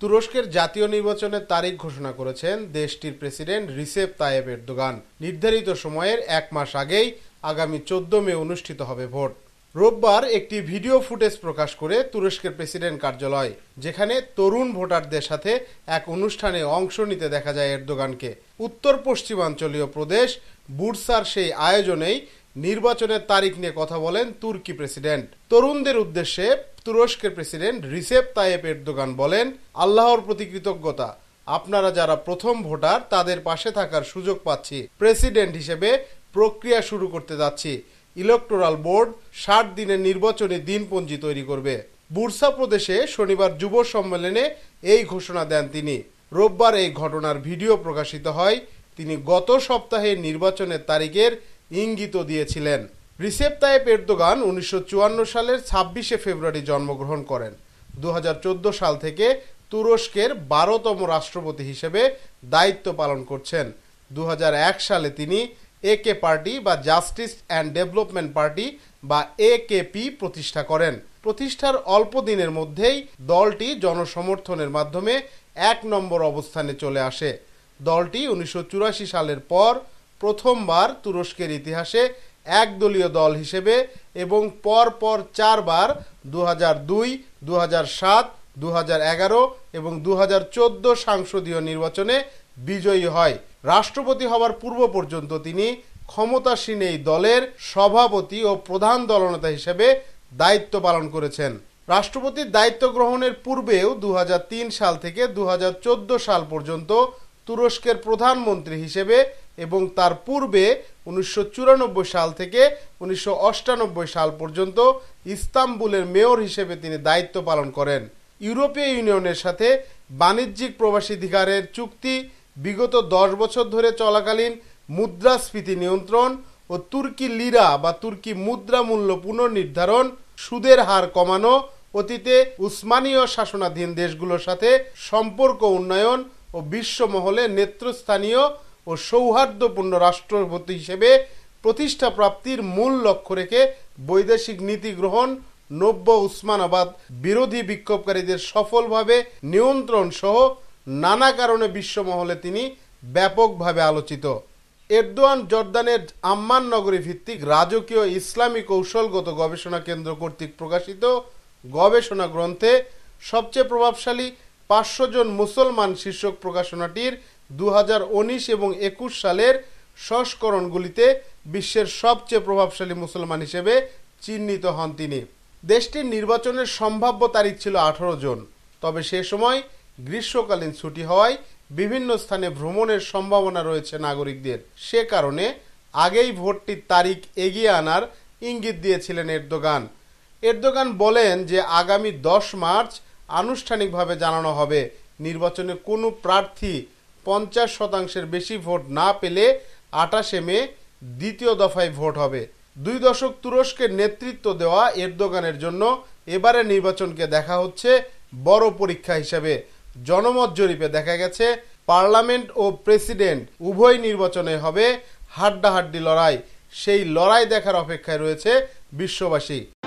তুরস্কের জাতীয় নির্বাচনের তারিখ ঘোষণা করেছেন দেশটির প্রেসিডেন্ট রিসেপ তায়েব এরদোগান নির্ধারিত সময়ের এক মাস আগেই আগামী চোদ্দ মে অনুষ্ঠিত হবে ভোট রোববার একটি ভিডিও ফুটেজ প্রকাশ করে তুরস্কের প্রেসিডেন্ট কার্যালয় যেখানে তরুণ ভোটারদের সাথে এক অনুষ্ঠানে অংশ নিতে দেখা যায় এরদোগানকে উত্তর পশ্চিমাঞ্চলীয় প্রদেশ বুরসার সেই আয়োজনেই নির্বাচনের তারিখ নিয়ে কথা বলেন তুর্কি প্রেসিডেন্ট তরুণদের উদ্দেশ্যে তুরস্কের প্রেসিডেন্ট রিসেপ তায়েব এরদোগান বলেন আল্লাহর প্রতি কৃতজ্ঞতা আপনারা যারা প্রথম ভোটার তাদের পাশে থাকার সুযোগ পাচ্ছি প্রেসিডেন্ট হিসেবে প্রক্রিয়া শুরু করতে যাচ্ছি ইলেকটোরাল বোর্ড ষাট দিনের নির্বাচনী দিনপঞ্জি তৈরি করবে বুরসা প্রদেশে শনিবার যুব সম্মেলনে এই ঘোষণা দেন তিনি রোববার এই ঘটনার ভিডিও প্রকাশিত হয় তিনি গত সপ্তাহে নির্বাচনের তারিখের ইঙ্গিত দিয়েছিলেন রিসেপ তাইপ এরদোগান উনিশশো সালের ছাব্বিশে ফেব্রুয়ারি জন্মগ্রহণ করেন দু সাল থেকে তুরস্কের বারোতম রাষ্ট্রপতি হিসেবে দায়িত্ব পালন করছেন দু সালে তিনি একে পার্টি বা জাস্টিস অ্যান্ড ডেভেলপমেন্ট পার্টি বা একেপি প্রতিষ্ঠা করেন প্রতিষ্ঠার অল্প দিনের মধ্যেই দলটি জনসমর্থনের মাধ্যমে এক নম্বর অবস্থানে চলে আসে দলটি উনিশশো সালের পর প্রথমবার তুরস্কের ইতিহাসে একদলীয় দল হিসেবে এবং পরপর চারবার দু হাজার দুই দু হাজার সাত দু হাজার এগারো এবং দু হাজার চোদ্দো সাংসদীয় নির্বাচনে বিজয়ী হয় রাষ্ট্রপতি হওয়ার পূর্ব পর্যন্ত তিনি ক্ষমতাসীন এই দলের সভাপতি ও প্রধান দলনেতা হিসেবে দায়িত্ব পালন করেছেন রাষ্ট্রপতির দায়িত্ব গ্রহণের পূর্বেও দু সাল থেকে দু সাল পর্যন্ত তুরস্কের প্রধানমন্ত্রী হিসেবে এবং তার পূর্বে উনিশশো সাল থেকে উনিশশো সাল পর্যন্ত ইস্তাম্বুলের মেয়র হিসেবে তিনি দায়িত্ব পালন করেন ইউরোপীয় ইউনিয়নের সাথে বাণিজ্যিক প্রবাসীধিকারের চুক্তি বিগত দশ বছর ধরে চলাকালীন মুদ্রাস্ফীতি নিয়ন্ত্রণ ও তুর্কি লিরা বা তুর্কি মুদ্রা মূল্য পুনর্নির্ধারণ সুদের হার কমানো অতীতে উসমানীয় শাসনাধীন দেশগুলোর সাথে সম্পর্ক উন্নয়ন ও বিশ্বমহলে নেতৃস্থানীয় ও সৌহার্দ্যপূর্ণ রাষ্ট্রপতি হিসেবে প্রতিষ্ঠা প্রাপ্তির মূল লক্ষ্য রেখে বৈদেশিক নীতি গ্রহণ নব্য উসমানাবাদ বিরোধী বিক্ষোভকারীদের সফলভাবে নিয়ন্ত্রণ সহ নানা কারণে বিশ্বমহলে তিনি ব্যাপকভাবে আলোচিত এরদোয়ান জর্দানের আম্মান নগরী ভিত্তিক রাজকীয় ইসলামী কৌশলগত গবেষণা কেন্দ্র কর্তৃক প্রকাশিত গবেষণা গ্রন্থে সবচেয়ে প্রভাবশালী পাঁচশো জন মুসলমান শীর্ষক প্রকাশনাটির দু এবং একুশ সালের সংস্করণগুলিতে বিশ্বের সবচেয়ে প্রভাবশালী মুসলমান হিসেবে চিহ্নিত হন তিনি দেশটির নির্বাচনের সম্ভাব্য তারিখ ছিল আঠারো জন তবে সে সময় গ্রীষ্মকালীন ছুটি হওয়ায় বিভিন্ন স্থানে ভ্রমণের সম্ভাবনা রয়েছে নাগরিকদের সে কারণে আগেই ভোটটির তারিখ এগিয়ে আনার ইঙ্গিত দিয়েছিলেন এরদোগান এরদোগান বলেন যে আগামী দশ মার্চ আনুষ্ঠানিকভাবে জানানো হবে নির্বাচনে কোনো প্রার্থী পঞ্চাশ শতাংশের বেশি ভোট না পেলে আটাশে মে দ্বিতীয় দফায় ভোট হবে দুই দশক তুরস্কের নেতৃত্ব দেওয়া এরদোগানের জন্য এবারের নির্বাচনকে দেখা হচ্ছে বড় পরীক্ষা হিসেবে জনমত জরিপে দেখা গেছে পার্লামেন্ট ও প্রেসিডেন্ট উভয় নির্বাচনে হবে হাড্ডাহাড্ডি লড়াই সেই লড়াই দেখার অপেক্ষায় রয়েছে বিশ্ববাসী